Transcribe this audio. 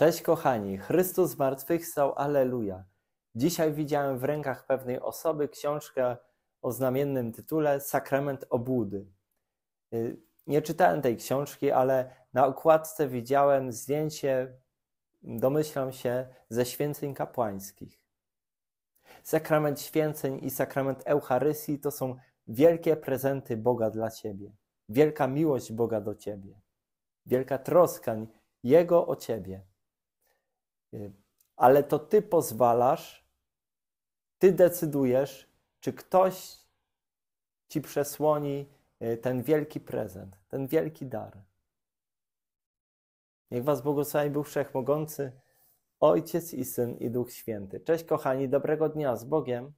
Cześć kochani, Chrystus zmartwychwstał, aleluja. Dzisiaj widziałem w rękach pewnej osoby książkę o znamiennym tytule Sakrament Obłudy. Y, nie czytałem tej książki, ale na okładce widziałem zdjęcie, domyślam się, ze święceń kapłańskich. Sakrament święceń i sakrament Eucharystii to są wielkie prezenty Boga dla Ciebie, wielka miłość Boga do Ciebie, wielka troskań Jego o Ciebie. Y, ale to ty pozwalasz, ty decydujesz, czy ktoś ci przesłoni y, ten wielki prezent, ten wielki dar. Niech Was błogosławi był Wszechmogący, Ojciec i Syn i Duch Święty. Cześć kochani, dobrego dnia z Bogiem.